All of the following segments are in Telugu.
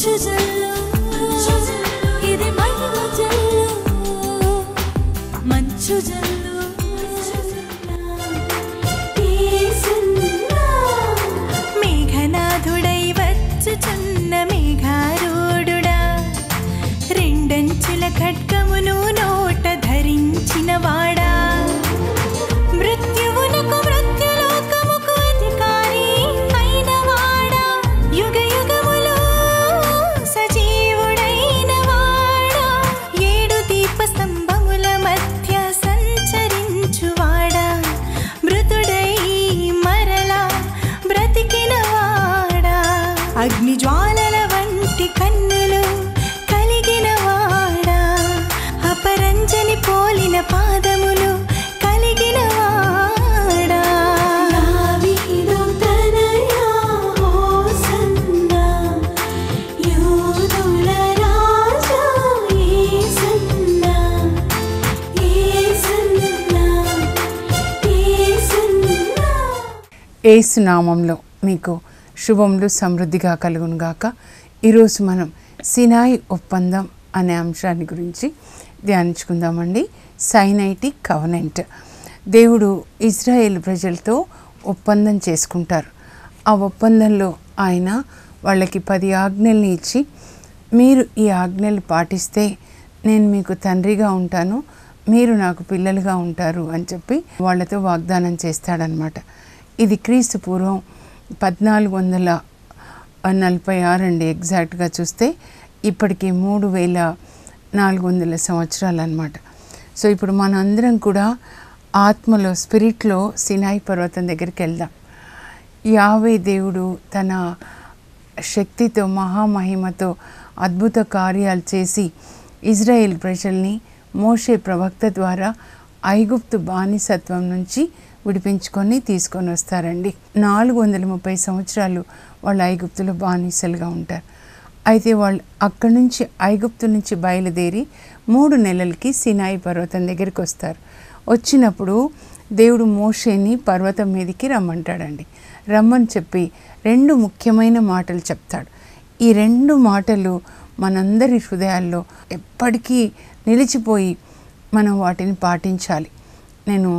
世界。ఏసునామంలో మీకు శుభములు సమృద్ధిగా కలుగునుగాక ఈరోజు మనం సినాయి ఒప్పందం అనే అంశాన్ని గురించి ధ్యానించుకుందామండి సైనైటిక్ కవనెంట్ దేవుడు ఇజ్రాయేల్ ప్రజలతో ఒప్పందం చేసుకుంటారు ఆ ఒప్పందంలో ఆయన వాళ్ళకి పది ఆజ్ఞల్ని ఇచ్చి మీరు ఈ ఆజ్ఞలు పాటిస్తే నేను మీకు తండ్రిగా ఉంటాను మీరు నాకు పిల్లలుగా ఉంటారు అని చెప్పి వాళ్ళతో వాగ్దానం చేస్తాడనమాట ఇది క్రీస్తు పూర్వం పద్నాలుగు వందల నలభై ఆరు అండి ఎగ్జాక్ట్గా చూస్తే ఇప్పటికి మూడు వేల నాలుగు వందల సంవత్సరాలు అనమాట సో ఇప్పుడు మనందరం కూడా ఆత్మలో స్పిరిట్లో సినాయి పర్వతం దగ్గరికి వెళ్దాం యావే దేవుడు తన శక్తితో మహామహిమతో అద్భుత కార్యాలు చేసి ఇజ్రాయేల్ ప్రజల్ని మోషే ప్రవక్త ద్వారా ఐగుప్తు బానిసత్వం నుంచి విడిపించుకొని తీసుకొని వస్తారండి నాలుగు వందల ముప్పై సంవత్సరాలు వాళ్ళు ఐగుప్తులో బానిసలుగా ఉంటారు అయితే వాళ్ళు అక్కడి నుంచి ఐగుప్తు నుంచి బయలుదేరి మూడు నెలలకి సినాయి పర్వతం దగ్గరికి వస్తారు వచ్చినప్పుడు దేవుడు మోషేని పర్వతం మీదకి రమ్మంటాడండి రమ్మని చెప్పి రెండు ముఖ్యమైన మాటలు చెప్తాడు ఈ రెండు మాటలు మనందరి హృదయాల్లో ఎప్పటికీ నిలిచిపోయి మనం వాటిని పాటించాలి నేను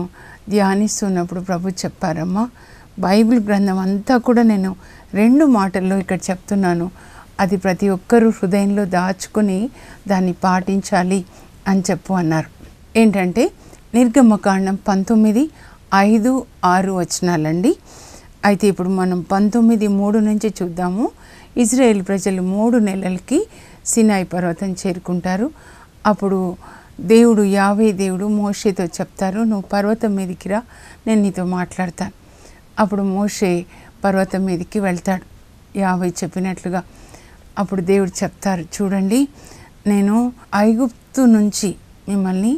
ధ్యానిస్తున్నప్పుడు ప్రభు చెప్పారమ్మా బైబిల్ గ్రంథం అంతా కూడా నేను రెండు మాటల్లో ఇక్కడ చెప్తున్నాను అది ప్రతి ఒక్కరూ హృదయంలో దాచుకుని దాన్ని పాటించాలి అని చెప్పు అన్నారు ఏంటంటే నిర్గమకాండం పంతొమ్మిది ఐదు ఆరు వచనాలండి అయితే ఇప్పుడు మనం పంతొమ్మిది మూడు నుంచి చూద్దాము ఇజ్రాయేల్ ప్రజలు మూడు నెలలకి సినాయి పర్వతం చేరుకుంటారు అప్పుడు దేవుడు యావే దేవుడు మోషేతో చెప్తారు నువ్వు పర్వతం మీదకి రా నేను నీతో మాట్లాడతాను అప్పుడు మోషే పర్వతం మీదకి వెళ్తాడు యావే చెప్పినట్లుగా అప్పుడు దేవుడు చెప్తారు చూడండి నేను ఐగుప్తు నుంచి మిమ్మల్ని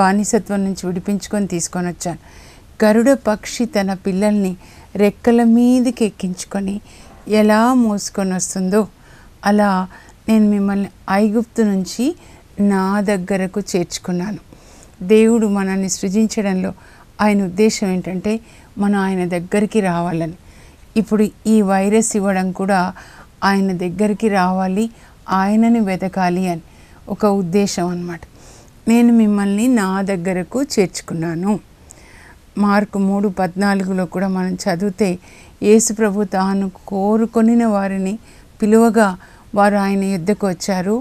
బానిసత్వం నుంచి విడిపించుకొని తీసుకొని వచ్చాను గరుడ పక్షి తన పిల్లల్ని రెక్కల మీదకి ఎక్కించుకొని ఎలా మోసుకొని వస్తుందో అలా నేను మిమ్మల్ని ఐగుప్తు నుంచి నా దగ్గరకు చేర్చుకున్నాను దేవుడు మనల్ని సృజించడంలో ఆయన ఉద్దేశం ఏంటంటే మనం ఆయన దగ్గరికి రావాలని ఇప్పుడు ఈ వైరస్ ఇవ్వడం కూడా ఆయన దగ్గరికి రావాలి ఆయనని వెతకాలి అని ఒక ఉద్దేశం అన్నమాట నేను మిమ్మల్ని నా దగ్గరకు చేర్చుకున్నాను మార్కు మూడు పద్నాలుగులో కూడా మనం చదివితే యేసుప్రభు తాను కోరుకొనిన వారిని పిలువగా వారు ఆయన యుద్ధకు వచ్చారు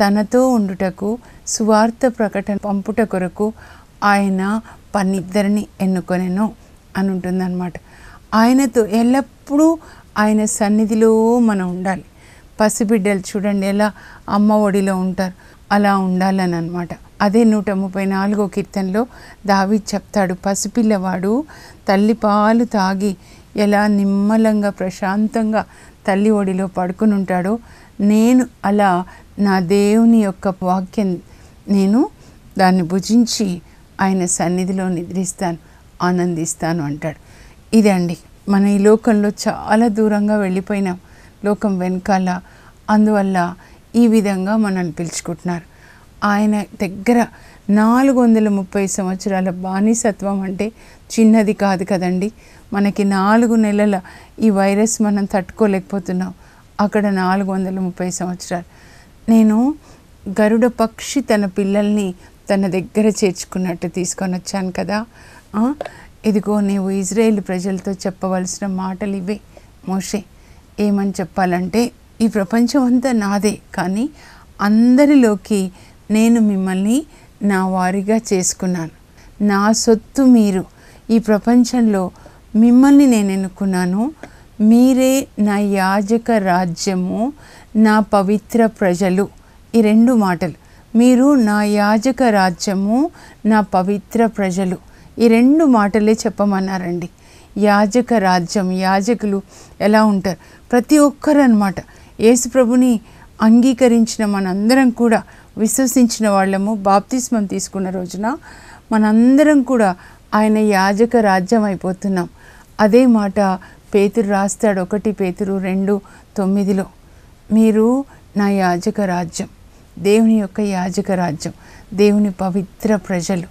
తనతో ఉండుటకు సువార్త ప్రకటన పంపుట కొరకు ఆయన పన్నిద్దరిని ఎన్నుకొనెను అని ఉంటుందన్నమాట ఆయనతో ఎల్లప్పుడూ ఆయన సన్నిధిలో మనం ఉండాలి పసిబిడ్డలు చూడండి ఎలా అమ్మ ఒడిలో ఉంటారు అలా ఉండాలని అనమాట అదే నూట ముప్పై నాలుగో కీర్తనలో దావి చెప్తాడు పసిపిల్లవాడు తల్లి పాలు తాగి ఎలా నిమ్మలంగా ప్రశాంతంగా తల్లి ఒడిలో పడుకుని ఉంటాడో నేను అలా నా దేవుని యొక్క వాక్యం నేను దాన్ని భుజించి ఆయన సన్నిధిలో నిద్రిస్తాను ఆనందిస్తాను అంటాడు ఇదండి మన ఈ లోకంలో చాలా దూరంగా వెళ్ళిపోయినాం లోకం వెనకాల అందువల్ల ఈ విధంగా మనల్ని పిలుచుకుంటున్నారు ఆయన దగ్గర నాలుగు వందల ముప్పై సంవత్సరాల బానిసత్వం అంటే చిన్నది కాదు కదండి మనకి నాలుగు నెలల ఈ వైరస్ మనం తట్టుకోలేకపోతున్నాం అక్కడ నాలుగు వందల ముప్పై సంవత్సరాలు నేను గరుడ పక్షి తన పిల్లల్ని తన దగ్గర చేర్చుకున్నట్టు తీసుకొని వచ్చాను కదా ఇదిగో నీవు ఇజ్రాయేల్ ప్రజలతో చెప్పవలసిన మాటలు ఇవే మోషే ఏమని చెప్పాలంటే ఈ ప్రపంచం అంతా నాదే కానీ అందరిలోకి నేను మిమ్మల్ని నా వారిగా చేసుకున్నాను నా సొత్తు మీరు ఈ ప్రపంచంలో మిమ్మల్ని నేను ఎన్నుకున్నాను మీరే నా యాజక రాజ్యము నా పవిత్ర ప్రజలు ఈ రెండు మాటలు మీరు నా యాజక రాజ్యము నా పవిత్ర ప్రజలు ఈ రెండు మాటలే చెప్పమన్నారండి యాజక రాజ్యం యాజకులు ఎలా ఉంటారు ప్రతి ఒక్కరు అనమాట యేసుప్రభుని అంగీకరించిన మనందరం కూడా విశ్వసించిన వాళ్ళము బాప్తిస్మం తీసుకున్న రోజున మనందరం కూడా ఆయన యాజక రాజ్యం అయిపోతున్నాం అదే మాట పేతురు రాస్తాడు ఒకటి పేతురు రెండు తొమ్మిదిలో మీరు నా యాజక రాజ్యం దేవుని యొక్క యాజక రాజ్యం దేవుని పవిత్ర ప్రజలు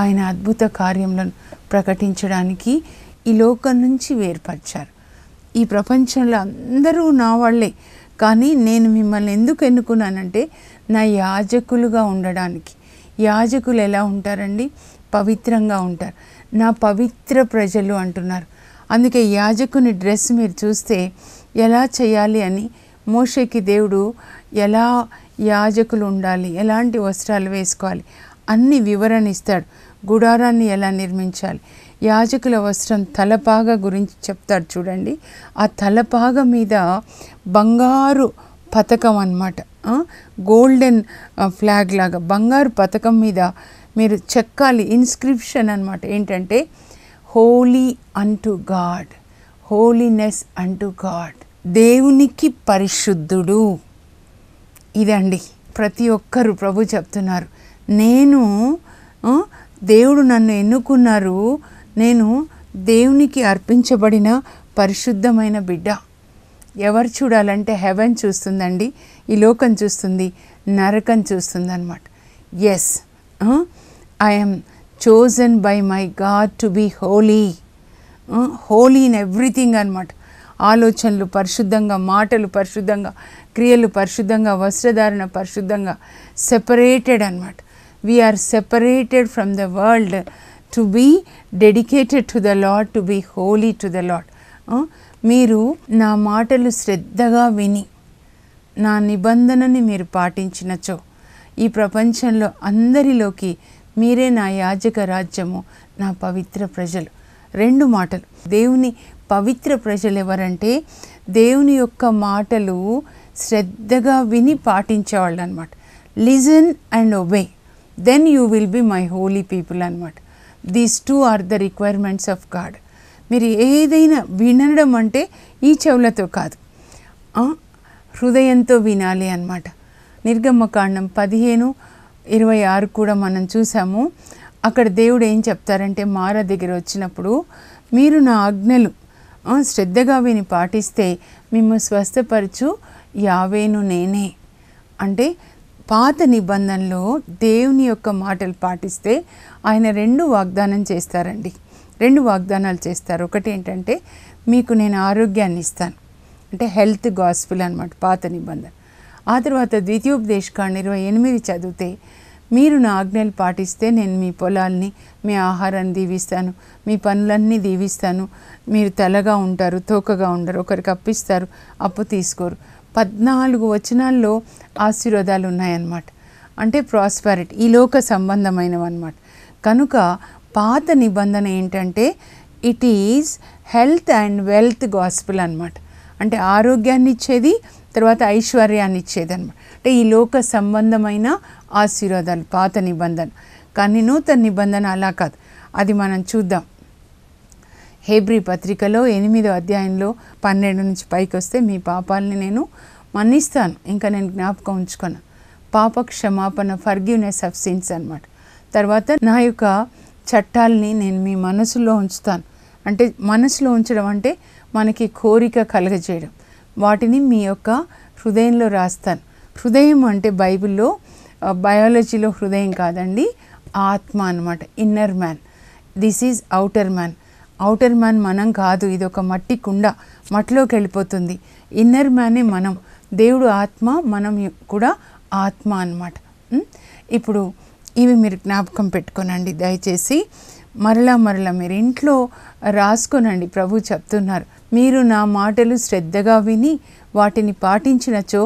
ఆయన అద్భుత కార్యములను ప్రకటించడానికి ఈ లోకం నుంచి వేర్పరిచారు ఈ ప్రపంచంలో అందరూ నా వాళ్ళే కానీ నేను మిమ్మల్ని ఎందుకు ఎన్నుకున్నానంటే నా యాజకులుగా ఉండడానికి యాజకులు ఎలా ఉంటారండి పవిత్రంగా ఉంటారు నా పవిత్ర ప్రజలు అంటున్నారు అందుకే యాజకుని డ్రెస్ మీరు చూస్తే ఎలా చేయాలి అని మోషకి దేవుడు ఎలా యాజకులు ఉండాలి ఎలాంటి వస్త్రాలు వేసుకోవాలి అన్ని వివరణ ఇస్తాడు గుడారాన్ని ఎలా నిర్మించాలి యాజకుల వస్త్రం తలపాగ గురించి చెప్తాడు చూడండి ఆ తలపాగ మీద బంగారు పథకం అనమాట గోల్డెన్ ఫ్లాగ్ లాగా బంగారు పథకం మీద మీరు చెక్కాలి ఇన్స్క్రిప్షన్ అనమాట ఏంటంటే హోలీ అంటు గాడ్ హోలీనెస్ అంటు గాడ్ దేవునికి పరిశుద్ధుడు ఇదండి ప్రతి ఒక్కరు ప్రభు చెప్తున్నారు నేను దేవుడు నన్ను ఎన్నుకున్నారు నేను దేవునికి అర్పించబడిన పరిశుద్ధమైన బిడ్డ ఎవరు చూడాలంటే హెవెన్ చూస్తుందండి ఈ లోకం చూస్తుంది నరకం చూస్తుంది అనమాట yes I am chosen by my God to be holy holy in everything అనమాట ఆలోచనలు పరిశుద్ధంగా మాటలు పరిశుద్ధంగా క్రియలు పరిశుద్ధంగా వస్త్రధారణ పరిశుద్ధంగా సెపరేటెడ్ అనమాట we are separated from the world to be dedicated to the Lord to be holy to the Lord మీరు నా మాటలు శ్రద్ధగా విని నా నిబంధనని మీరు పాటించినచో ఈ ప్రపంచంలో అందరిలోకి మీరే నా యాజక రాజ్యము నా పవిత్ర ప్రజలు రెండు మాటలు దేవుని పవిత్ర ప్రజలు ఎవరంటే దేవుని యొక్క మాటలు శ్రద్ధగా విని పాటించేవాళ్ళు అనమాట listen and obey then you will be my holy people అనమాట these two are the requirements of God మీరు ఏదైనా వినడం అంటే ఈ చెవులతో కాదు హృదయంతో వినాలి అనమాట నిర్గమ్మకాండం పదిహేను ఇరవై ఆరు కూడా మనం చూసాము అక్కడ దేవుడు ఏం చెప్తారంటే మార దగ్గర వచ్చినప్పుడు మీరు నా ఆజ్ఞలు శ్రద్ధగా విని పాటిస్తే మిమ్ము స్వస్థపరచు యావేను నేనే అంటే పాత నిబంధనలో దేవుని యొక్క మాటలు పాటిస్తే ఆయన రెండు వాగ్దానం చేస్తారండి రెండు వాగ్దానాలు చేస్తారు ఒకటి ఏంటంటే మీకు నేను ఆరోగ్యాన్ని ఇస్తాను అంటే హెల్త్ గాస్పుల్ అనమాట పాత నిబంధన ఆ తర్వాత ద్వితీయోపదేశకాండ ఇరవై ఎనిమిది చదివితే మీరు నా ఆజ్ఞలు పాటిస్తే నేను మీ పొలాల్ని మీ ఆహారాన్ని దీవిస్తాను మీ పనులన్నీ దీవిస్తాను మీరు తలగా ఉంటారు తోకగా ఉండరు ఒకరికి అప్పిస్తారు అప్పు తీసుకోరు పద్నాలుగు వచనాల్లో ఆశీర్వాదాలు ఉన్నాయన్నమాట అంటే ప్రాస్పారిటీ ఈ లోక సంబంధమైనవన్నమాట కనుక పాత నిబంధన ఏంటంటే it is health and wealth gospel అనమాట అంటే ఆరోగ్యాన్ని ఇచ్చేది తర్వాత ఐశ్వర్యాన్ని ఇచ్చేదనమాట అంటే ఈ లోక సంబంధమైన ఆశీర్వాదాలు పాత నిబంధన కానీ నూతన నిబంధన అలా కాదు అది మనం చూద్దాం హేబ్రి పత్రికలో ఎనిమిదో అధ్యాయంలో పన్నెండు నుంచి పైకి వస్తే మీ పాపాలని నేను మన్నిస్తాను ఇంకా నేను జ్ఞాపకం ఉంచుకున్న పాప క్షమాపణ ఫర్గ్యూనెస్ ఆఫ్ సిన్స్ అనమాట తర్వాత నా యొక్క చట్టాలని నేను మీ మనసులో ఉంచుతాను అంటే మనసులో ఉంచడం అంటే మనకి కోరిక కలగజేయడం వాటిని మీ యొక్క హృదయంలో రాస్తాను హృదయం అంటే బైబిల్లో బయాలజీలో హృదయం కాదండి ఆత్మ అనమాట inner man this is outer man outer man మనం కాదు ఇది ఒక మట్టి కుండ మట్టిలోకి వెళ్ళిపోతుంది ఇన్నర్ మ్యానే మనం దేవుడు ఆత్మ మనం కూడా ఆత్మ అనమాట ఇప్పుడు ఇవి మీరు జ్ఞాపకం పెట్టుకోనండి దయచేసి మరలా మరలా మీరు ఇంట్లో రాసుకోనండి ప్రభు చెప్తున్నారు మీరు నా మాటలు శ్రద్ధగా విని వాటిని పాటించినచో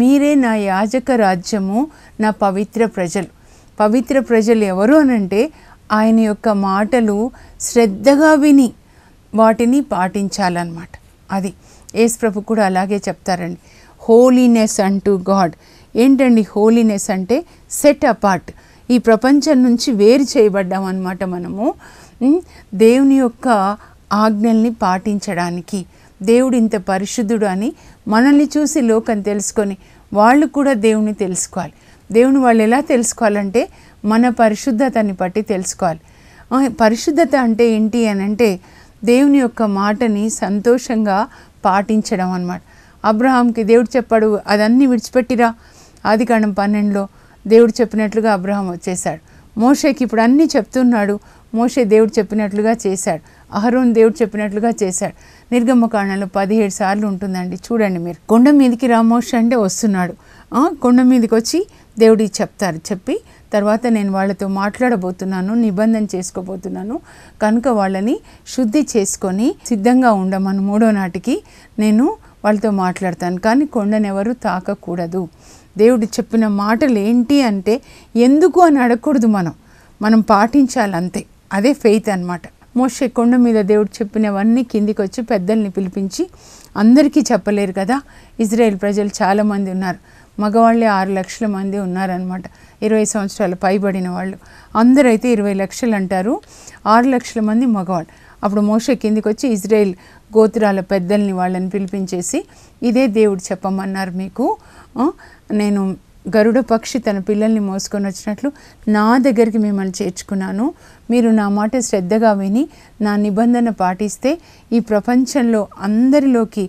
మీరే నా యాజక రాజ్యము నా పవిత్ర ప్రజలు పవిత్ర ప్రజలు ఎవరు అనంటే ఆయన యొక్క మాటలు శ్రద్ధగా విని వాటిని పాటించాలన్నమాట అది ప్రభు కూడా అలాగే చెప్తారండి హోలీనెస్ అంటూ గాడ్ ఏంటండి హోలీనెస్ అంటే సెట్ అపార్ట్ ఈ ప్రపంచం నుంచి వేరు చేయబడ్డామన్నమాట మనము దేవుని యొక్క ఆజ్ఞల్ని పాటించడానికి దేవుడు ఇంత పరిశుద్ధుడు అని మనల్ని చూసి లోకం తెలుసుకొని వాళ్ళు కూడా దేవుని తెలుసుకోవాలి దేవుని వాళ్ళు ఎలా తెలుసుకోవాలంటే మన పరిశుద్ధతని బట్టి తెలుసుకోవాలి పరిశుద్ధత అంటే ఏంటి అని అంటే దేవుని యొక్క మాటని సంతోషంగా పాటించడం అనమాట అబ్రహాంకి దేవుడు చెప్పాడు అదన్నీ విడిచిపెట్టిరా ఆది కాండం పన్నెండులో దేవుడు చెప్పినట్లుగా అబ్రహాం వచ్చేసాడు మోషేకి ఇప్పుడు అన్నీ చెప్తున్నాడు మోషే దేవుడు చెప్పినట్లుగా చేశాడు అహరోన్ దేవుడు చెప్పినట్లుగా చేశాడు నిర్గమ్మకాండంలో పదిహేడు సార్లు ఉంటుందండి చూడండి మీరు కొండ మీదకి రామోష్ అంటే వస్తున్నాడు కొండ మీదకి వచ్చి దేవుడికి చెప్తారు చెప్పి తర్వాత నేను వాళ్ళతో మాట్లాడబోతున్నాను నిబంధన చేసుకోబోతున్నాను కనుక వాళ్ళని శుద్ధి చేసుకొని సిద్ధంగా ఉండమని మూడో నాటికి నేను వాళ్ళతో మాట్లాడతాను కానీ కొండనెవరు తాకకూడదు దేవుడు చెప్పిన మాటలు ఏంటి అంటే ఎందుకు అని అడగకూడదు మనం మనం పాటించాలంతే అదే ఫెయిత్ అనమాట మోషే కొండ మీద దేవుడు చెప్పినవన్నీ కిందికి వచ్చి పెద్దల్ని పిలిపించి అందరికీ చెప్పలేరు కదా ఇజ్రాయెల్ ప్రజలు చాలామంది ఉన్నారు మగవాళ్ళే ఆరు లక్షల మంది ఉన్నారనమాట ఇరవై సంవత్సరాలు పైబడిన వాళ్ళు అందరైతే ఇరవై లక్షలు అంటారు ఆరు లక్షల మంది మగవాళ్ళు అప్పుడు మోష కిందికి వచ్చి ఇజ్రాయెల్ గోత్రాల పెద్దల్ని వాళ్ళని పిలిపించేసి ఇదే దేవుడు చెప్పమన్నారు మీకు నేను గరుడ పక్షి తన పిల్లల్ని మోసుకొని వచ్చినట్లు నా దగ్గరికి మిమ్మల్ని చేర్చుకున్నాను మీరు నా మాట శ్రద్ధగా విని నా నిబంధన పాటిస్తే ఈ ప్రపంచంలో అందరిలోకి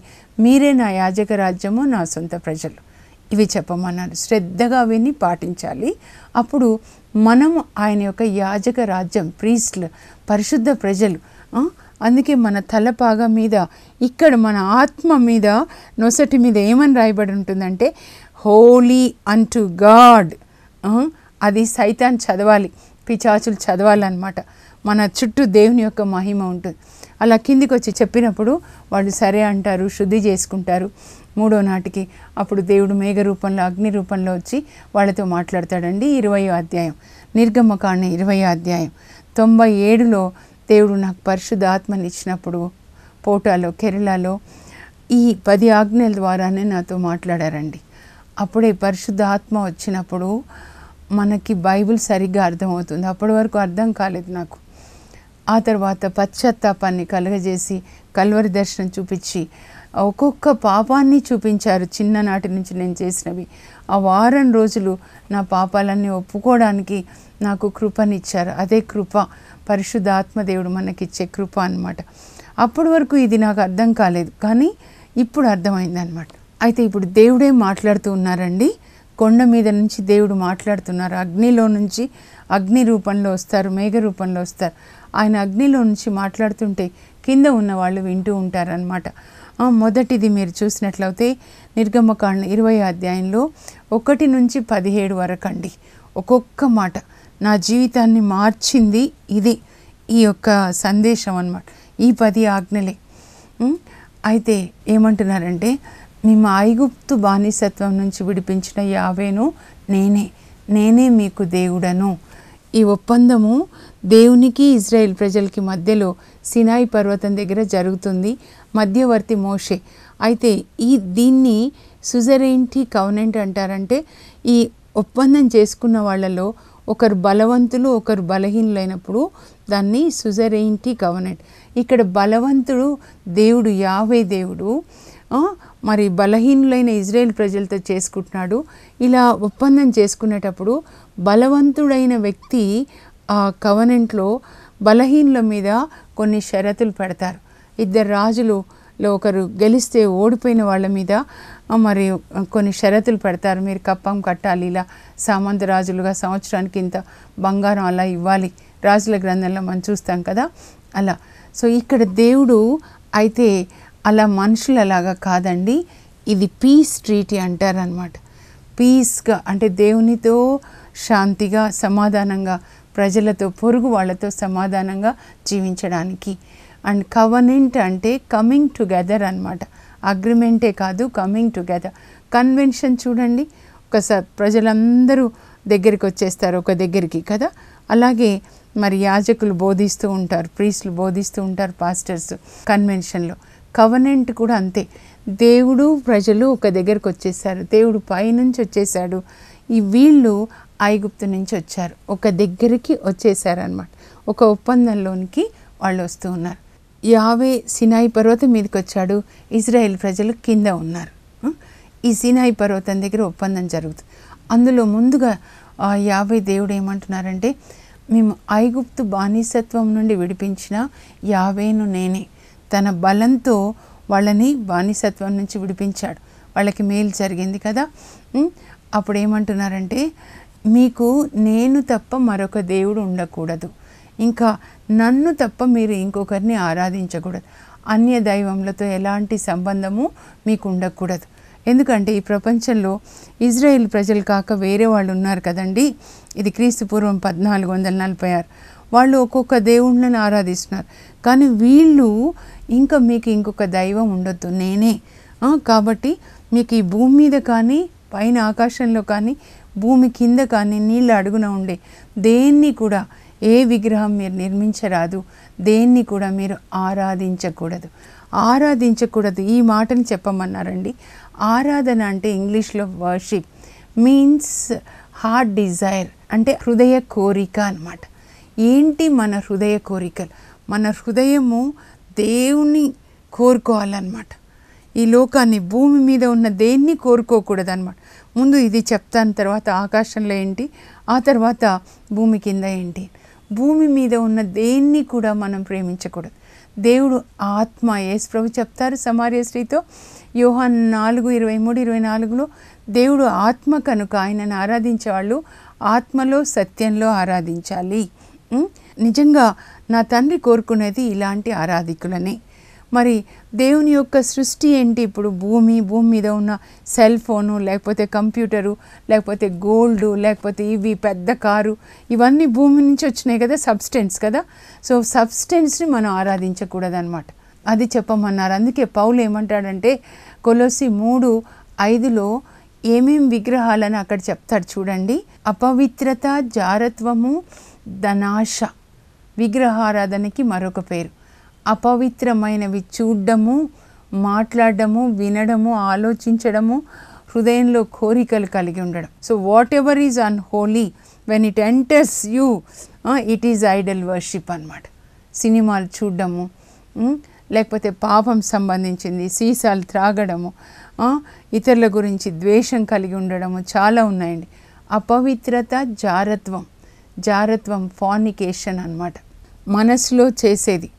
మీరే నా యాజక రాజ్యము నా సొంత ప్రజలు ఇవి చెప్పమన్నారు శ్రద్ధగా విని పాటించాలి అప్పుడు మనము ఆయన యొక్క యాజక రాజ్యం ప్రీస్లు పరిశుద్ధ ప్రజలు అందుకే మన తలపాగా మీద ఇక్కడ మన ఆత్మ మీద నొసటి మీద ఏమని రాయబడి ఉంటుందంటే హోలీ అంటు గాడ్ అది సైతాన్ చదవాలి పిచాచులు చదవాలన్నమాట మన చుట్టూ దేవుని యొక్క మహిమ ఉంటుంది అలా కిందికి వచ్చి చెప్పినప్పుడు వాళ్ళు సరే అంటారు శుద్ధి చేసుకుంటారు మూడో నాటికి అప్పుడు దేవుడు మేఘ రూపంలో అగ్ని రూపంలో వచ్చి వాళ్ళతో మాట్లాడతాడండి ఇరవయో అధ్యాయం నిర్గమకాండ ఇరవయో అధ్యాయం తొంభై ఏడులో దేవుడు నాకు పరిశుద్ధ ఆత్మనిచ్చినప్పుడు పోటాలో కేరళలో ఈ పది ఆజ్ఞల ద్వారానే నాతో మాట్లాడారండి అప్పుడే పరిశుద్ధ ఆత్మ వచ్చినప్పుడు మనకి బైబిల్ సరిగ్గా అర్థమవుతుంది అప్పటి వరకు అర్థం కాలేదు నాకు ఆ తర్వాత పశ్చాత్తాపాన్ని కలుగజేసి కల్వరి దర్శనం చూపించి ఒక్కొక్క పాపాన్ని చూపించారు చిన్ననాటి నుంచి నేను చేసినవి ఆ వారం రోజులు నా పాపాలన్నీ ఒప్పుకోవడానికి నాకు కృపనిచ్చారు అదే కృప పరిశుద్ధ ఆత్మదేవుడు మనకిచ్చే కృప అనమాట అప్పటి వరకు ఇది నాకు అర్థం కాలేదు కానీ ఇప్పుడు అర్థమైంది అనమాట అయితే ఇప్పుడు దేవుడే మాట్లాడుతూ ఉన్నారండి కొండ మీద నుంచి దేవుడు మాట్లాడుతున్నారు అగ్నిలో నుంచి అగ్ని రూపంలో వస్తారు మేఘ రూపంలో వస్తారు ఆయన అగ్నిలో నుంచి మాట్లాడుతుంటే కింద ఉన్న వాళ్ళు వింటూ ఉంటారనమాట మొదటిది మీరు చూసినట్లయితే నిర్గమకాండ ఇరవై అధ్యాయంలో ఒకటి నుంచి పదిహేడు వరకు అండి ఒక్కొక్క మాట నా జీవితాన్ని మార్చింది ఇది ఈ యొక్క సందేశం అనమాట ఈ పది ఆజ్ఞలే అయితే ఏమంటున్నారంటే మేము ఐగుప్తు బానిసత్వం నుంచి విడిపించిన యావేను నేనే నేనే మీకు దేవుడను ఈ ఒప్పందము దేవునికి ఇజ్రాయెల్ ప్రజలకి మధ్యలో సినాయి పర్వతం దగ్గర జరుగుతుంది మధ్యవర్తి మోషే అయితే ఈ దీన్ని సుజరేంటి కవనెంట్ అంటారంటే ఈ ఒప్పందం చేసుకున్న వాళ్ళలో ఒకరు బలవంతులు ఒకరు బలహీనులైనప్పుడు దాన్ని సుజరేంటి కవనెంట్ ఇక్కడ బలవంతుడు దేవుడు యావే దేవుడు మరి బలహీనులైన ఇజ్రాయెల్ ప్రజలతో చేసుకుంటున్నాడు ఇలా ఒప్పందం చేసుకునేటప్పుడు బలవంతుడైన వ్యక్తి ఆ కవనెంట్లో బలహీనుల మీద కొన్ని షరతులు పెడతారు ఇద్దరు రాజులు ఒకరు గెలిస్తే ఓడిపోయిన వాళ్ళ మీద మరి కొన్ని షరతులు పెడతారు మీరు కప్పం కట్టాలి ఇలా సామంత రాజులుగా సంవత్సరానికి ఇంత బంగారం అలా ఇవ్వాలి రాజుల గ్రంథంలో మనం చూస్తాం కదా అలా సో ఇక్కడ దేవుడు అయితే అలా మనుషులు అలాగా కాదండి ఇది పీస్ ట్రీటీ అంటారనమాట పీస్గా అంటే దేవునితో శాంతిగా సమాధానంగా ప్రజలతో పొరుగు వాళ్ళతో సమాధానంగా జీవించడానికి అండ్ కవనెంట్ అంటే కమింగ్ టుగెదర్ అనమాట అగ్రిమెంటే కాదు కమింగ్ టుగెదర్ కన్వెన్షన్ చూడండి ఒకసారి ప్రజలందరూ దగ్గరికి వచ్చేస్తారు ఒక దగ్గరికి కదా అలాగే మరి యాజకులు బోధిస్తూ ఉంటారు ప్రీస్లు బోధిస్తూ ఉంటారు పాస్టర్స్ కన్వెన్షన్లో కవనెంట్ కూడా అంతే దేవుడు ప్రజలు ఒక దగ్గరకు వచ్చేసారు దేవుడు పైనుంచి వచ్చేసాడు ఈ వీళ్ళు ఐగుప్తు నుంచి వచ్చారు ఒక దగ్గరికి వచ్చేసారనమాట ఒక ఒప్పందంలోనికి వాళ్ళు వస్తూ ఉన్నారు యావే సినాయి పర్వతం మీదకి వచ్చాడు ఇజ్రాయెల్ ప్రజలు కింద ఉన్నారు ఈ సినాయి పర్వతం దగ్గర ఒప్పందం జరుగుతుంది అందులో ముందుగా యావే దేవుడు ఏమంటున్నారంటే మేము ఐగుప్తు బానిసత్వం నుండి విడిపించిన యావేను నేనే తన బలంతో వాళ్ళని బానిసత్వం నుంచి విడిపించాడు వాళ్ళకి మేలు జరిగింది కదా అప్పుడు ఏమంటున్నారంటే మీకు నేను తప్ప మరొక దేవుడు ఉండకూడదు ఇంకా నన్ను తప్ప మీరు ఇంకొకరిని ఆరాధించకూడదు అన్య దైవములతో ఎలాంటి సంబంధము మీకు ఉండకూడదు ఎందుకంటే ఈ ప్రపంచంలో ఇజ్రాయిల్ ప్రజలు కాక వేరే వాళ్ళు ఉన్నారు కదండి ఇది క్రీస్తుపూర్వం పద్నాలుగు వందల నలభై ఆరు వాళ్ళు ఒక్కొక్క దేవుళ్ళని ఆరాధిస్తున్నారు కానీ వీళ్ళు ఇంకా మీకు ఇంకొక దైవం ఉండొద్దు నేనే కాబట్టి మీకు ఈ భూమి మీద కానీ పైన ఆకాశంలో కానీ భూమి కింద కానీ నీళ్ళు అడుగున ఉండే దేన్ని కూడా ఏ విగ్రహం మీరు నిర్మించరాదు దేన్ని కూడా మీరు ఆరాధించకూడదు ఆరాధించకూడదు ఈ మాటను చెప్పమన్నారండి ఆరాధన అంటే ఇంగ్లీష్లో వర్షిప్ మీన్స్ హార్ట్ డిజైర్ అంటే హృదయ కోరిక అనమాట ఏంటి మన హృదయ కోరికలు మన హృదయము దేవుణ్ణి కోరుకోవాలన్నమాట ఈ లోకాన్ని భూమి మీద ఉన్న దేన్ని కోరుకోకూడదు అనమాట ముందు ఇది చెప్తాను తర్వాత ఆకాశంలో ఏంటి ఆ తర్వాత భూమి కింద ఏంటి భూమి మీద ఉన్న దేన్ని కూడా మనం ప్రేమించకూడదు దేవుడు ఆత్మ యేసు ప్రభు చెప్తారు సమార్య స్త్రీతో యోహాన్ నాలుగు ఇరవై మూడు ఇరవై నాలుగులో దేవుడు ఆత్మ కనుక ఆయనను ఆరాధించేవాళ్ళు ఆత్మలో సత్యంలో ఆరాధించాలి నిజంగా నా తండ్రి కోరుకునేది ఇలాంటి ఆరాధికులనే మరి దేవుని యొక్క సృష్టి ఏంటి ఇప్పుడు భూమి భూమి మీద ఉన్న సెల్ ఫోను లేకపోతే కంప్యూటరు లేకపోతే గోల్డ్ లేకపోతే ఇవి పెద్ద కారు ఇవన్నీ భూమి నుంచి వచ్చినాయి కదా సబ్స్టెన్స్ కదా సో సబ్స్టెన్స్ని మనం ఆరాధించకూడదనమాట అది చెప్పమన్నారు అందుకే పౌలు ఏమంటాడంటే కొలసి మూడు ఐదులో ఏమేం విగ్రహాలని అక్కడ చెప్తాడు చూడండి అపవిత్రత జారత్వము ధనాశ విగ్రహారాధనకి మరొక పేరు అపవిత్రమైనవి చూడడము మాట్లాడడము వినడము ఆలోచించడము హృదయంలో కోరికలు కలిగి ఉండడం so whatever is unholy when it enters you it is idol worship అనమాట సినిమాలు చూడడము లేకపోతే పాపం సంబంధించింది సీసాలు త్రాగడము ఇతరుల గురించి ద్వేషం కలిగి ఉండడము చాలా ఉన్నాయండి అపవిత్రత జారత్వం జారత్వం ఫానికేషన్ అనమాట మనసులో చేసేది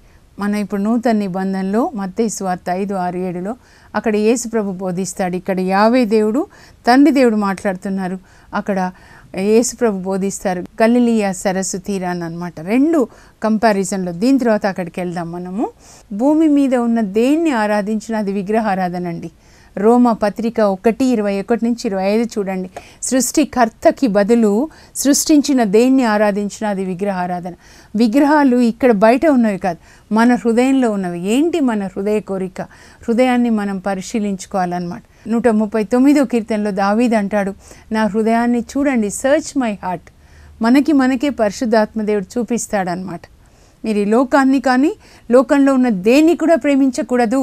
మన ఇప్పుడు నూతన నిబంధనలో మత్తయి స్వార్త ఐదు ఆరు ఏడులో అక్కడ యేసుప్రభు బోధిస్తాడు ఇక్కడ యావే దేవుడు తండ్రి దేవుడు మాట్లాడుతున్నారు అక్కడ యేసుప్రభు బోధిస్తారు గలిలియా సరస్సు తీరాన్ అనమాట రెండు కంపారిజన్లో దీని తర్వాత అక్కడికి వెళ్దాం మనము భూమి మీద ఉన్న దేన్ని ఆరాధించిన అది విగ్రహారాధన అండి రోమ పత్రిక ఒకటి ఇరవై ఒకటి నుంచి ఇరవై ఐదు చూడండి సృష్టికర్తకి బదులు సృష్టించిన దేన్ని ఆరాధించిన అది విగ్రహ ఆరాధన విగ్రహాలు ఇక్కడ బయట ఉన్నవి కాదు మన హృదయంలో ఉన్నవి ఏంటి మన హృదయ కోరిక హృదయాన్ని మనం పరిశీలించుకోవాలన్నమాట నూట ముప్పై తొమ్మిదో కీర్తనలో దావీద్ అంటాడు నా హృదయాన్ని చూడండి సర్చ్ మై హార్ట్ మనకి మనకే పరిశుద్ధాత్మదేవుడు చూపిస్తాడనమాట మీరు ఈ లోకాన్ని కానీ లోకంలో ఉన్న దేన్ని కూడా ప్రేమించకూడదు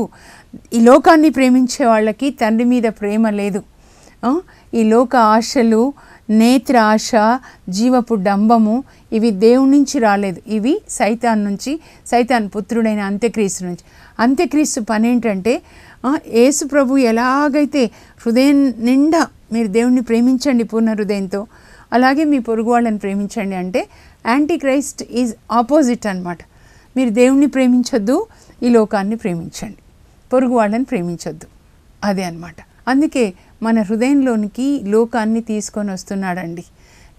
ఈ లోకాన్ని ప్రేమించే వాళ్ళకి తండ్రి మీద ప్రేమ లేదు ఈ లోక ఆశలు నేత్ర ఆశ జీవపు డంబము ఇవి దేవుడి నుంచి రాలేదు ఇవి సైతాన్ నుంచి సైతాన్ పుత్రుడైన అంత్యక్రీస్తు నుంచి అంత్యక్రీస్తు పని ఏంటంటే యేసు ప్రభు ఎలాగైతే హృదయం నిండా మీరు దేవుణ్ణి ప్రేమించండి పూర్ణ హృదయంతో అలాగే మీ పొరుగు వాళ్ళని ప్రేమించండి అంటే యాంటీ క్రైస్ట్ ఈజ్ ఆపోజిట్ అనమాట మీరు దేవుణ్ణి ప్రేమించొద్దు ఈ లోకాన్ని ప్రేమించండి పొరుగు వాళ్ళని ప్రేమించొద్దు అదే అనమాట అందుకే మన హృదయంలోనికి లోకాన్ని తీసుకొని వస్తున్నాడండి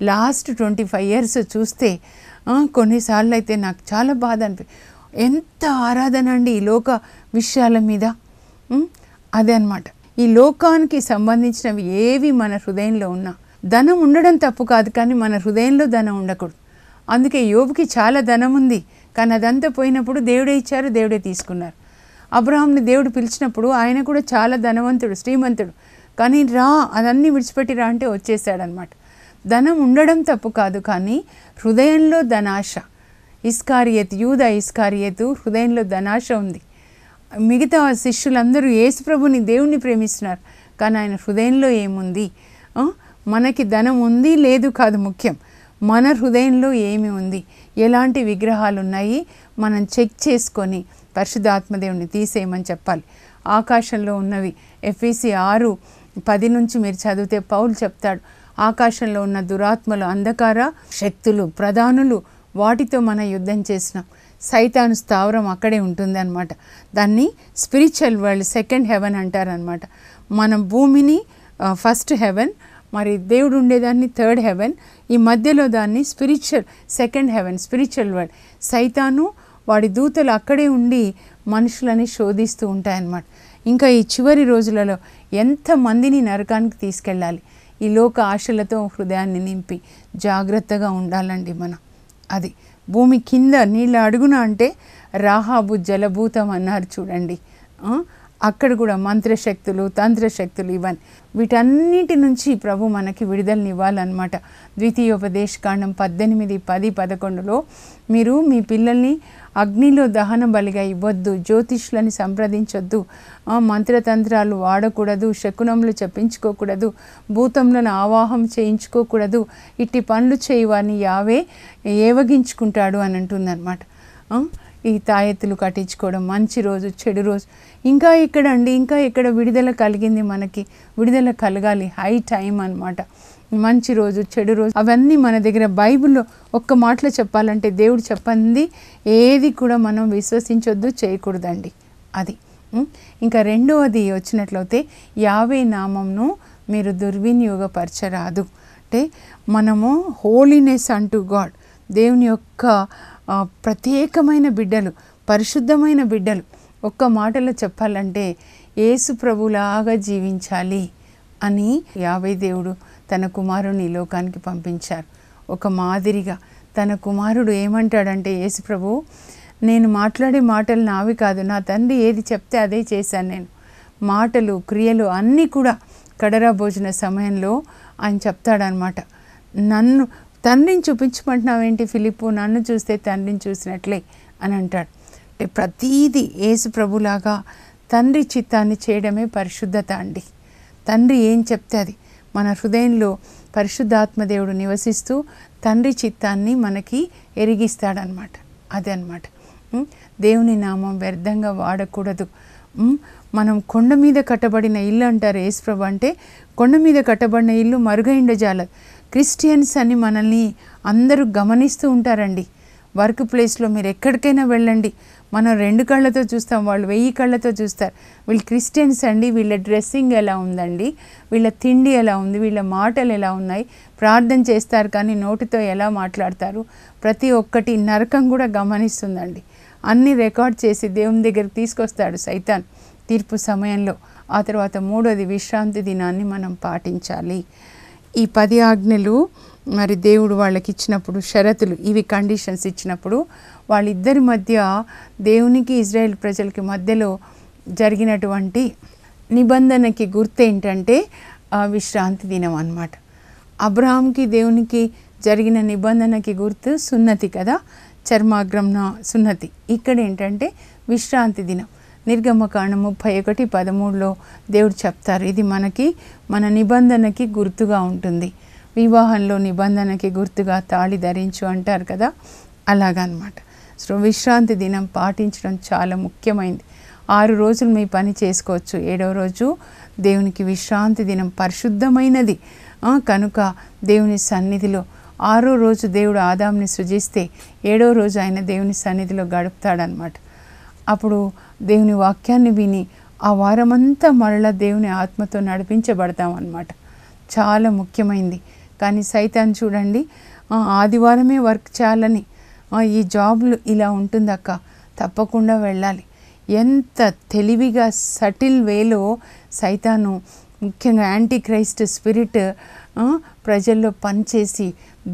లాస్ట్ ట్వంటీ ఫైవ్ ఇయర్స్ చూస్తే కొన్నిసార్లు అయితే నాకు చాలా బాధ అనిపి ఎంత ఆరాధన అండి ఈ లోక విషయాల మీద అదే అనమాట ఈ లోకానికి సంబంధించినవి ఏవి మన హృదయంలో ఉన్నా ధనం ఉండడం తప్పు కాదు కానీ మన హృదయంలో ధనం ఉండకూడదు అందుకే యోగుకి చాలా ధనం ఉంది కానీ అదంతా పోయినప్పుడు దేవుడే ఇచ్చారు దేవుడే తీసుకున్నారు అబ్రహాంని దేవుడు పిలిచినప్పుడు ఆయన కూడా చాలా ధనవంతుడు శ్రీమంతుడు కానీ రా అదన్నీ విడిచిపెట్టి రా అంటే వచ్చేసాడనమాట ధనం ఉండడం తప్పు కాదు కానీ హృదయంలో ధనాశ ఇస్కారియత్ యూద ఇస్కారియత్ హృదయంలో ధనాశ ఉంది మిగతా శిష్యులందరూ యేసుప్రభుని దేవుణ్ణి ప్రేమిస్తున్నారు కానీ ఆయన హృదయంలో ఏముంది మనకి ధనం ఉంది లేదు కాదు ముఖ్యం మన హృదయంలో ఏమి ఉంది ఎలాంటి విగ్రహాలు ఉన్నాయి మనం చెక్ చేసుకొని పరిశుద్ధాత్మదేవుని తీసేయమని చెప్పాలి ఆకాశంలో ఉన్నవి ఎఫ్ఈసి ఆరు పది నుంచి మీరు చదివితే పౌలు చెప్తాడు ఆకాశంలో ఉన్న దురాత్మలు అంధకార శక్తులు ప్రధానులు వాటితో మన యుద్ధం చేసినాం సైతాను స్థావరం అక్కడే అనమాట దాన్ని స్పిరిచువల్ వరల్డ్ సెకండ్ హెవెన్ అంటారనమాట మన భూమిని ఫస్ట్ హెవెన్ మరి దేవుడు ఉండేదాన్ని థర్డ్ హెవెన్ ఈ మధ్యలో దాన్ని spiritual second heaven spiritual world సైతాను వాడి దూతలు అక్కడే ఉండి మనుషులని శోధిస్తూ ఉంటాయన్నమాట ఇంకా ఈ చివరి రోజులలో ఎంతమందిని నరకానికి తీసుకెళ్ళాలి ఈ లోక ఆశలతో హృదయాన్ని నింపి జాగ్రత్తగా ఉండాలండి మనం అది భూమి కింద నీళ్ళ అడుగున అంటే రాహాబు జలభూతం అన్నారు చూడండి అక్కడ కూడా మంత్రశక్తులు తంత్రశక్తులు ఇవన్నీ వీటన్నిటి నుంచి ప్రభు మనకి విడుదలనివ్వాలన్నమాట ద్వితీయోపదేశకాండం పద్దెనిమిది పది పదకొండులో మీరు మీ పిల్లల్ని అగ్నిలో దహన బలిగా ఇవ్వద్దు జ్యోతిష్యులని సంప్రదించొద్దు మంత్రతంత్రాలు వాడకూడదు శకునములు చెప్పించుకోకూడదు భూతములను ఆవాహం చేయించుకోకూడదు ఇట్టి పనులు చేయవాన్ని యావే ఏవగించుకుంటాడు అని అంటుందన్నమాట ఈ తాయెత్తులు కట్టించుకోవడం మంచి రోజు చెడు రోజు ఇంకా ఇక్కడ అండి ఇంకా ఇక్కడ విడుదల కలిగింది మనకి విడుదల కలగాలి హై టైం అనమాట మంచి రోజు చెడు రోజు అవన్నీ మన దగ్గర బైబిల్లో ఒక్క మాటలో చెప్పాలంటే దేవుడు చెప్పంది ఏది కూడా మనం విశ్వసించొద్దు చేయకూడదండి అది ఇంకా రెండవది వచ్చినట్లయితే యావే నామంను మీరు దుర్వినియోగపరచరాదు అంటే మనము హోలీనెస్ అంటూ గాడ్ దేవుని యొక్క ప్రత్యేకమైన బిడ్డలు పరిశుద్ధమైన బిడ్డలు ఒక్క మాటలో చెప్పాలంటే ఏసు ప్రభులాగా జీవించాలి అని యావై దేవుడు తన కుమారుని ఈ లోకానికి పంపించారు ఒక మాదిరిగా తన కుమారుడు ఏమంటాడంటే యేసు ప్రభు నేను మాట్లాడే మాటలు నావి కాదు నా తండ్రి ఏది చెప్తే అదే చేశాను నేను మాటలు క్రియలు అన్నీ కూడా కడరా భోజన సమయంలో ఆయన చెప్తాడనమాట నన్ను తండ్రిని చూపించమంటున్నావేంటి ఫిలిప్పు నన్ను చూస్తే తండ్రిని చూసినట్లే అని అంటాడు అంటే ప్రతీది యేసు ప్రభులాగా తండ్రి చిత్తాన్ని చేయడమే పరిశుద్ధత అండి తండ్రి ఏం చెప్తే అది మన హృదయంలో పరిశుద్ధాత్మదేవుడు నివసిస్తూ తండ్రి చిత్తాన్ని మనకి ఎరిగిస్తాడనమాట అదే అనమాట దేవుని నామం వ్యర్థంగా వాడకూడదు మనం కొండ మీద కట్టబడిన ఇల్లు అంటారు యేసుప్రభు అంటే కొండ మీద కట్టబడిన ఇల్లు మరుగైండ క్రిస్టియన్స్ అని మనల్ని అందరూ గమనిస్తూ ఉంటారండి వర్క్ ప్లేస్లో మీరు ఎక్కడికైనా వెళ్ళండి మనం రెండు కళ్ళతో చూస్తాం వాళ్ళు వెయ్యి కళ్ళతో చూస్తారు వీళ్ళు క్రిస్టియన్స్ అండి వీళ్ళ డ్రెస్సింగ్ ఎలా ఉందండి వీళ్ళ తిండి ఎలా ఉంది వీళ్ళ మాటలు ఎలా ఉన్నాయి ప్రార్థన చేస్తారు కానీ నోటితో ఎలా మాట్లాడతారు ప్రతి ఒక్కటి నరకం కూడా గమనిస్తుందండి అన్ని రికార్డ్ చేసి దేవుని దగ్గరికి తీసుకొస్తాడు సైతాన్ తీర్పు సమయంలో ఆ తర్వాత మూడోది విశ్రాంతి దినాన్ని మనం పాటించాలి ఈ పది ఆజ్ఞలు మరి దేవుడు వాళ్ళకి ఇచ్చినప్పుడు షరతులు ఇవి కండిషన్స్ ఇచ్చినప్పుడు వాళ్ళిద్దరి మధ్య దేవునికి ఇజ్రాయెల్ ప్రజలకి మధ్యలో జరిగినటువంటి నిబంధనకి గుర్తు ఏంటంటే విశ్రాంతి దినం అనమాట అబ్రహాంకి దేవునికి జరిగిన నిబంధనకి గుర్తు సున్నతి కదా చర్మాగ్రమణ సున్నతి ఇక్కడ ఏంటంటే విశ్రాంతి దినం నిర్గమకాండ ముప్పై ఒకటి పదమూడులో దేవుడు చెప్తారు ఇది మనకి మన నిబంధనకి గుర్తుగా ఉంటుంది వివాహంలో నిబంధనకి గుర్తుగా తాళి ధరించు అంటారు కదా అలాగనమాట సో విశ్రాంతి దినం పాటించడం చాలా ముఖ్యమైనది ఆరు రోజులు మీ పని చేసుకోవచ్చు ఏడవ రోజు దేవునికి విశ్రాంతి దినం పరిశుద్ధమైనది కనుక దేవుని సన్నిధిలో ఆరో రోజు దేవుడు ఆదాంని సృజిస్తే ఏడో రోజు ఆయన దేవుని సన్నిధిలో గడుపుతాడనమాట అప్పుడు దేవుని వాక్యాన్ని విని ఆ వారమంతా మరలా దేవుని ఆత్మతో నడిపించబడతాం చాలా ముఖ్యమైనది కానీ సైతాన్ చూడండి ఆదివారమే వర్క్ చేయాలని ఈ జాబ్లు ఇలా ఉంటుందక్క తప్పకుండా వెళ్ళాలి ఎంత తెలివిగా సటిల్ వేలో సైతాను ముఖ్యంగా యాంటీ క్రైస్ట్ స్పిరిట్ ప్రజల్లో పనిచేసి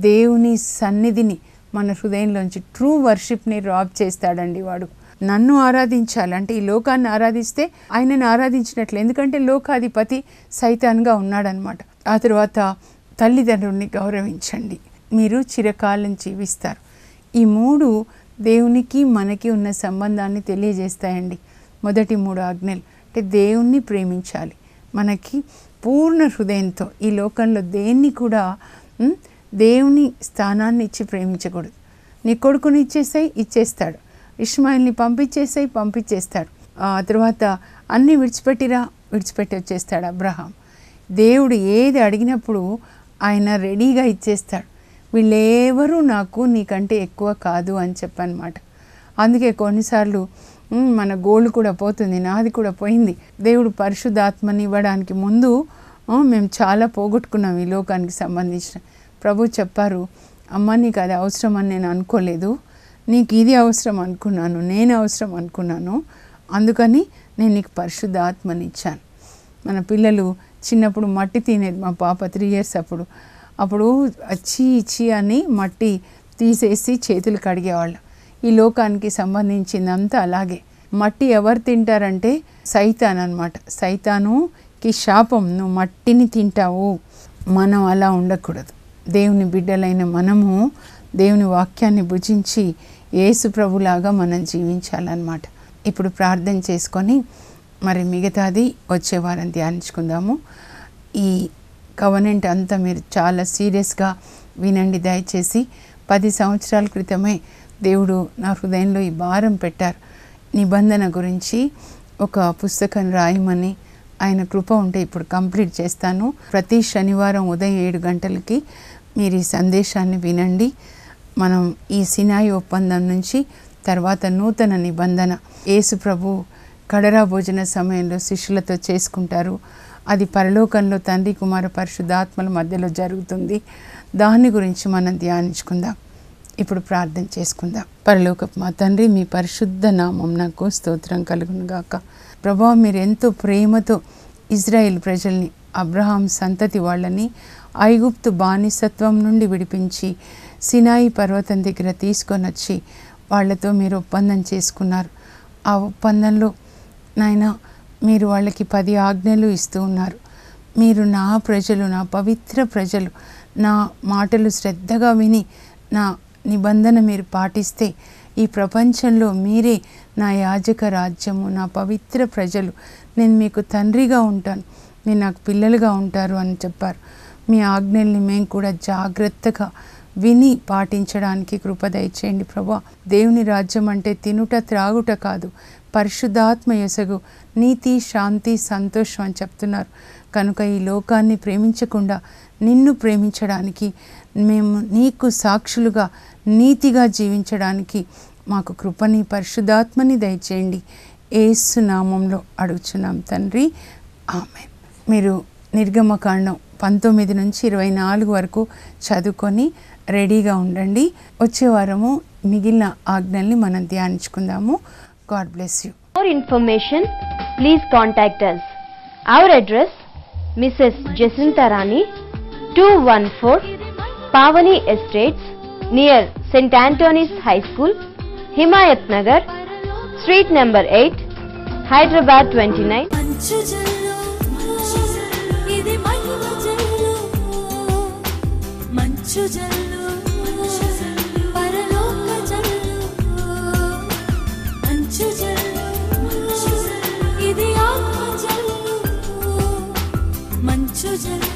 దేవుని సన్నిధిని మన హృదయంలోంచి ట్రూ వర్షిప్ని రాబ్ చేస్తాడండి వాడు నన్ను ఆరాధించాలంటే ఈ లోకాన్ని ఆరాధిస్తే ఆయనను ఆరాధించినట్లు ఎందుకంటే లోకాధిపతి సైతాన్గా ఉన్నాడనమాట ఆ తర్వాత తల్లిదండ్రుల్ని గౌరవించండి మీరు చిరకాలం జీవిస్తారు ఈ మూడు దేవునికి మనకి ఉన్న సంబంధాన్ని తెలియజేస్తాయండి మొదటి మూడు ఆజ్ఞలు అంటే దేవుణ్ణి ప్రేమించాలి మనకి పూర్ణ హృదయంతో ఈ లోకంలో దేన్ని కూడా దేవుని స్థానాన్ని ఇచ్చి ప్రేమించకూడదు నీ కొడుకుని ఇచ్చేసాయి ఇచ్చేస్తాడు ఇష్మాయిల్ని పంపించేసాయి పంపించేస్తాడు ఆ తర్వాత అన్నీ విడిచిపెట్టిరా విడిచిపెట్టి వచ్చేస్తాడు అబ్రహాం దేవుడు ఏది అడిగినప్పుడు ఆయన రెడీగా ఇచ్చేస్తాడు వీళ్ళెవరూ నాకు నీకంటే ఎక్కువ కాదు అని చెప్పనమాట అందుకే కొన్నిసార్లు మన గోల్డ్ కూడా పోతుంది నాది కూడా పోయింది దేవుడు పరిశుద్ధాత్మని ఇవ్వడానికి ముందు మేము చాలా పోగొట్టుకున్నాం ఈ లోకానికి సంబంధించిన ప్రభు చెప్పారు అమ్మ నీకు అది అవసరం అని నేను అనుకోలేదు నీకు ఇది అవసరం అనుకున్నాను నేను అవసరం అనుకున్నాను అందుకని నేను నీకు పరిశుద్ధాత్మని ఇచ్చాను మన పిల్లలు చిన్నప్పుడు మట్టి తినేది మా పాప త్రీ ఇయర్స్ అప్పుడు అప్పుడు అచ్చి ఇచ్చి అని మట్టి తీసేసి చేతులు కడిగేవాళ్ళు ఈ లోకానికి సంబంధించిందంతా అలాగే మట్టి ఎవరు తింటారంటే సైతాన్ అనమాట సైతానుకి శాపం నువ్వు మట్టిని తింటావు మనం అలా ఉండకూడదు దేవుని బిడ్డలైన మనము దేవుని వాక్యాన్ని భుజించి ఏసు ప్రభులాగా మనం జీవించాలన్నమాట ఇప్పుడు ప్రార్థన చేసుకొని మరి మిగతాది వచ్చే వారం ధ్యానించుకుందాము ఈ కవనెంట్ అంతా మీరు చాలా సీరియస్గా వినండి దయచేసి పది సంవత్సరాల క్రితమే దేవుడు నా హృదయంలో ఈ భారం పెట్టారు నిబంధన గురించి ఒక పుస్తకం రాయమని ఆయన కృప ఉంటే ఇప్పుడు కంప్లీట్ చేస్తాను ప్రతి శనివారం ఉదయం ఏడు గంటలకి మీరు ఈ సందేశాన్ని వినండి మనం ఈ సినాయి ఒప్పందం నుంచి తర్వాత నూతన నిబంధన యేసు ప్రభు కడరా భోజన సమయంలో శిష్యులతో చేసుకుంటారు అది పరలోకంలో తండ్రి కుమార పరిశుద్ధాత్మల మధ్యలో జరుగుతుంది దాని గురించి మనం ధ్యానించుకుందాం ఇప్పుడు ప్రార్థన చేసుకుందాం పరలోక మా తండ్రి మీ పరిశుద్ధ నామం నాకు స్తోత్రం కలుగునుగాక ప్రభావ మీరు ఎంతో ప్రేమతో ఇజ్రాయిల్ ప్రజల్ని అబ్రహాం సంతతి వాళ్ళని ఐగుప్తు బానిసత్వం నుండి విడిపించి సినాయి పర్వతం దగ్గర తీసుకొని వచ్చి వాళ్లతో మీరు ఒప్పందం చేసుకున్నారు ఆ ఒప్పందంలో నాయన మీరు వాళ్ళకి పది ఆజ్ఞలు ఇస్తూ ఉన్నారు మీరు నా ప్రజలు నా పవిత్ర ప్రజలు నా మాటలు శ్రద్ధగా విని నా నిబంధన మీరు పాటిస్తే ఈ ప్రపంచంలో మీరే నా యాజక రాజ్యము నా పవిత్ర ప్రజలు నేను మీకు తండ్రిగా ఉంటాను మీరు నాకు పిల్లలుగా ఉంటారు అని చెప్పారు మీ ఆజ్ఞల్ని మేము కూడా జాగ్రత్తగా విని పాటించడానికి కృపదయచేయండి ప్రభా దేవుని రాజ్యం అంటే తినుట త్రాగుట కాదు పరిశుద్ధాత్మ యొసగు నీతి శాంతి సంతోషం అని చెప్తున్నారు కనుక ఈ లోకాన్ని ప్రేమించకుండా నిన్ను ప్రేమించడానికి మేము నీకు సాక్షులుగా నీతిగా జీవించడానికి మాకు కృపని పరిశుద్ధాత్మని దయచేయండి ఏసు నామంలో అడుగుచున్నాం తండ్రి ఆమె మీరు నిర్గమకాండం పంతొమ్మిది నుంచి ఇరవై నాలుగు వరకు చదువుకొని రెడీగా ఉండండి వచ్చే వారము మిగిలిన ఆజ్ఞల్ని మనం ధ్యానించుకుందాము God bless you. For information, please contact us. Our address Mrs. Jacinta Rani, 214 Pavani Estates, near St. Anthony's High School, Himayat Nagar, Street number 8, Hyderabad 29. మంచు Children